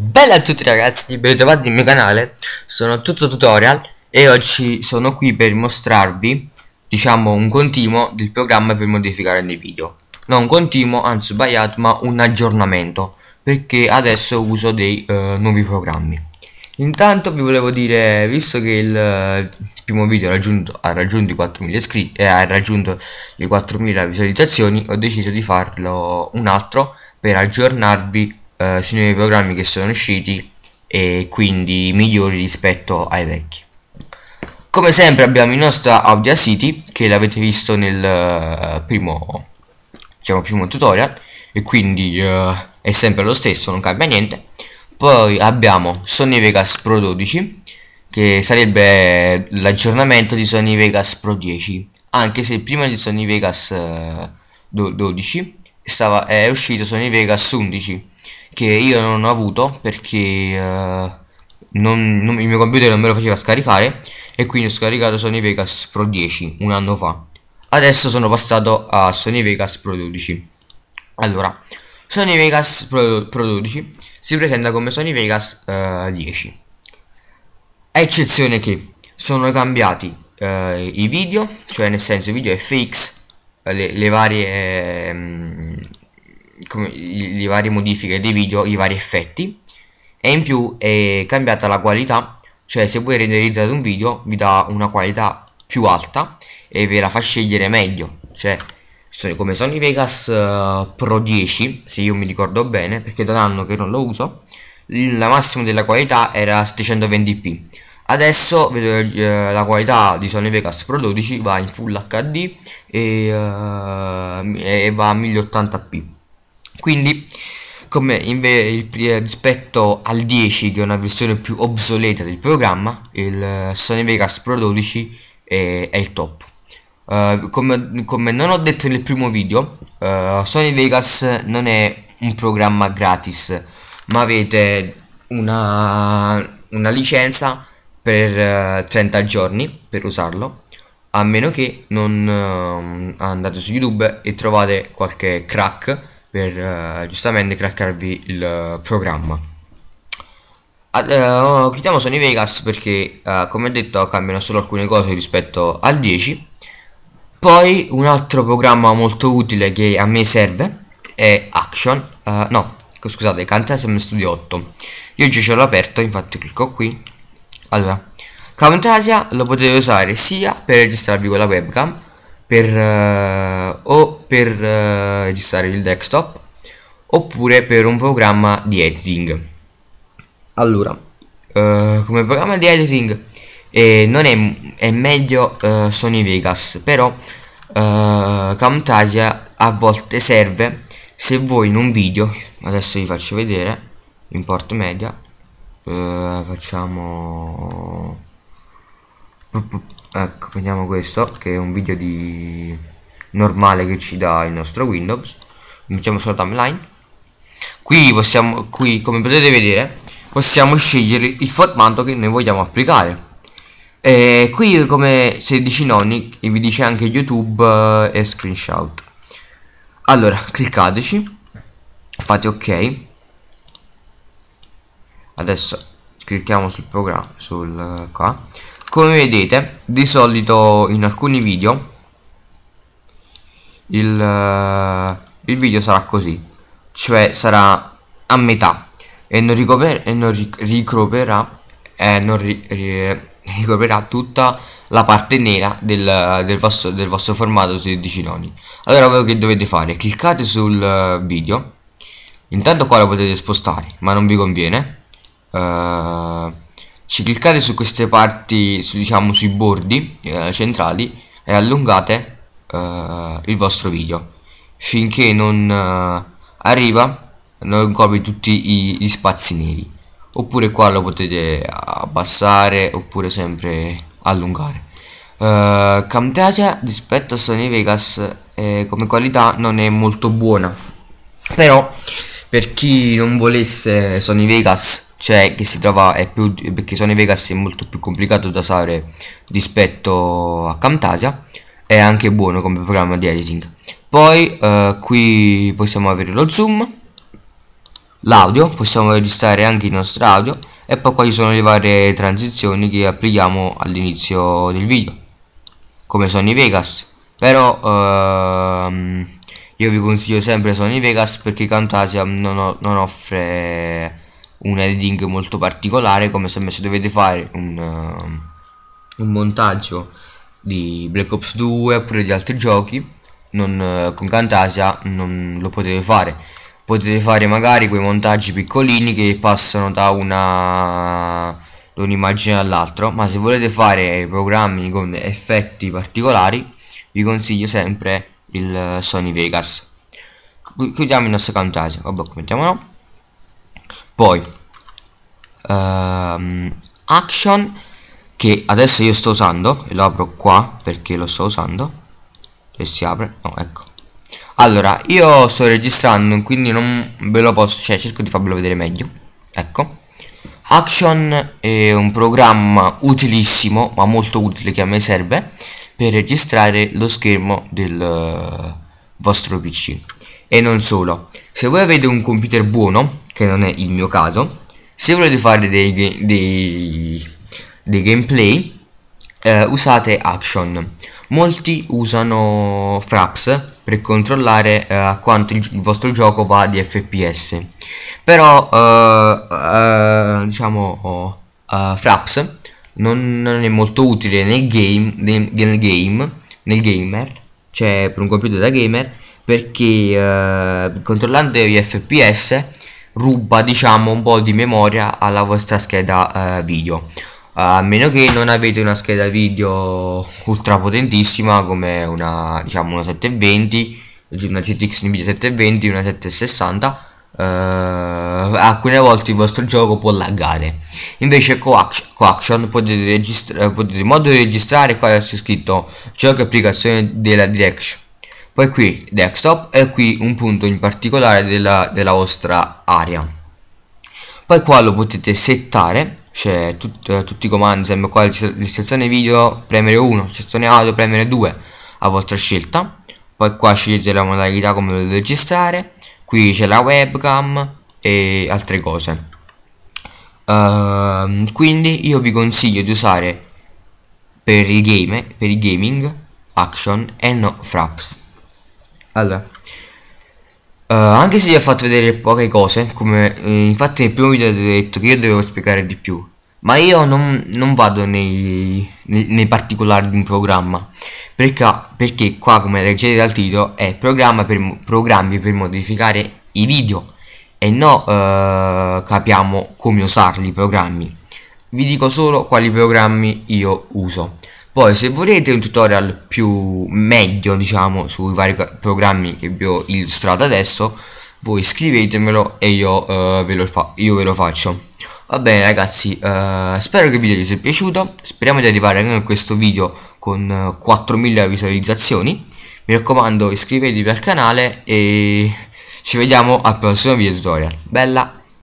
Bella a tutti ragazzi, ben trovati nel mio canale, sono tutto tutorial e oggi sono qui per mostrarvi, diciamo, un continuo del programma per modificare nei video. Non un continuo, anzi sbagliato, ma un aggiornamento, perché adesso uso dei eh, nuovi programmi. Intanto vi volevo dire, visto che il, primo video ha raggiunto, ha raggiunto i 4.000 iscritti e eh, ha raggiunto le 4.000 visualizzazioni, ho deciso di farlo un altro per aggiornarvi eh, sui nuovi programmi che sono usciti e quindi migliori rispetto ai vecchi. Come sempre abbiamo il nostro Audio City che l'avete visto nel eh, primo, diciamo, primo tutorial e quindi uh, è sempre lo stesso, non cambia niente. Poi abbiamo Sony Vegas Pro 12 che sarebbe l'aggiornamento di Sony Vegas Pro 10 anche se prima di Sony Vegas uh, eh, 12 stava, è uscito Sony Vegas 11 che io non ho avuto perché eh, non, non, il mio computer non me lo faceva scaricare e quindi ho scaricato Sony Vegas Pro 10 un anno fa adesso sono passato a Sony Vegas Pro 12 allora Sony Vegas Pro, Pro 12 si presenta come Sony Vegas eh, 10 a eccezione che sono cambiati eh, i video cioè nel senso i video FX le, le varie ehm, come, le varie modifiche dei video, i vari effetti e in più è cambiata la qualità cioè se voi renderizzate un video vi dà una qualità più alta e ve la fa scegliere meglio cioè come Sony Vegas eh, Pro 10 se io mi ricordo bene perché da un anno che non lo uso la massima della qualità era 720p adesso vedo, eh, la qualità di Sony Vegas Pro 12 va in Full HD e, uh, e va a 1080p quindi come inve- eh, rispetto al 10 che è una versione più obsoleta del programma, il eh, Sony Vegas Pro 12 è, è il top. Uh, come, come, non ho detto nel primo video, uh, Sony Vegas non è un programma gratis, ma avete una, una licenza per uh, 30 giorni per usarlo, a meno che non andate su YouTube e trovate qualche crack per eh, giustamente craccarvi il eh, programma Uh, chiudiamo Sony Vegas perché uh, come detto cambiano solo alcune cose rispetto al 10 poi un altro programma molto utile che a me serve è Action uh, no scusate Camtasia Studio 8 io oggi ce l'ho aperto infatti clicco qui allora Camtasia lo potete usare sia per registrarvi con la webcam per, uh, o per uh, registrare il desktop oppure per un programma di editing allora uh, come programma di editing eh, non è, è meglio Sony Vegas però Camtasia a volte serve se voi in un video adesso vi faccio vedere import media facciamo ecco prendiamo questo che è un video di normale che ci dà il nostro windows mettiamo sulla timeline qui possiamo qui come potete vedere possiamo scegliere il formato che noi vogliamo applicare e qui come 16 nonni e vi dice anche youtube eh, e screenshot allora cliccateci fate ok adesso clicchiamo sul programma sul eh, qua come vedete di solito in alcuni video il, eh, il video sarà così cioè sarà a metà e non, ricover, e non ric ricoverà, eh, non ri ri ricoverà tutta la parte nera del, del, vostro, del vostro formato 16 noni allora quello che dovete fare cliccate sul eh, video intanto qua lo potete spostare ma non vi conviene uh, se cliccate su queste parti su, diciamo sui bordi eh, centrali e allungate eh, il vostro video finché non eh, arriva non copre tutti i, gli spazi neri oppure qua lo potete abbassare oppure sempre allungare uh, Camtasia rispetto a Sony Vegas eh, come qualità non è molto buona però per chi non volesse Sony Vegas cioè che si trova è più perché Sony Vegas è molto più complicato da usare rispetto a Camtasia è anche buono come programma di editing poi eh, qui possiamo avere lo zoom l'audio possiamo registrare anche il nostro audio e poi quali sono le varie transizioni che applichiamo all'inizio del video come Sony Vegas però ehm, io vi consiglio sempre Sony Vegas perché Camtasia non, non offre un editing molto particolare come se invece dovete fare un, uh, un montaggio di Black Ops 2 oppure di altri giochi non, uh, con Camtasia non lo potete fare potete fare magari quei montaggi piccolini che passano da una da un'immagine all'altra ma se volete fare programmi con effetti particolari vi consiglio sempre il eh, Sony Vegas chiudiamo il nostro Camtasia vabbè mettiamolo poi um, action che adesso io sto usando e lo apro qua perché lo sto usando e si apre no ecco allora io sto registrando quindi non ve lo posso cioè cerco di farvelo vedere meglio ecco action è un programma utilissimo ma molto utile che a me serve per registrare lo schermo del eh, vostro pc e non solo se voi avete un computer buono che non è il mio caso se volete fare dei, dei, dei gameplay eh, usate action molti usano fraps per controllare eh, a eh, quanto il, il, vostro gioco va di fps però eh, eh diciamo oh, fraps non, non, è molto utile nel game nel, nel, game, nel gamer cioè per un computer da gamer perché controllando gli fps ruba diciamo un po' di memoria alla vostra scheda eh, video a meno che non avete una scheda video ultra potentissima come una diciamo una 720 una GTX Nvidia 720 una 760 eh, alcune volte il vostro gioco può laggare invece coaction potete, eh, potete in modo di registrare qua c'è scritto gioco e applicazione della direction poi qui desktop e qui un punto in particolare della, della vostra area poi qua lo potete settare cioè tut, eh, tutti i comandi sempre qua l'istruzione video premere 1 sezione audio premere 2 a vostra scelta poi qua scegliete la modalità come lo registrare qui c'è la webcam e altre cose Uh, quindi io vi consiglio di usare per il, game, per il gaming Action e no Fraps allora, Uh, anche se vi ho fatto vedere poche cose, come eh, infatti nel primo video vi ho detto che io devo spiegare di più, ma io non, non vado nei, nei, nei, particolari di un programma, perché, perché qua come leggete dal titolo è programma per, programmi per modificare i video e no uh, capiamo come usarli i programmi, vi dico solo quali programmi io uso poi se volete un tutorial più meglio diciamo sui vari programmi che vi ho illustrato adesso voi scrivetemelo e io, eh, ve, lo io ve, lo faccio va bene ragazzi eh, spero che il video vi sia piaciuto speriamo di arrivare anche in questo video con 4000 eh, visualizzazioni mi raccomando iscrivetevi al canale e ci vediamo al prossimo video tutorial bella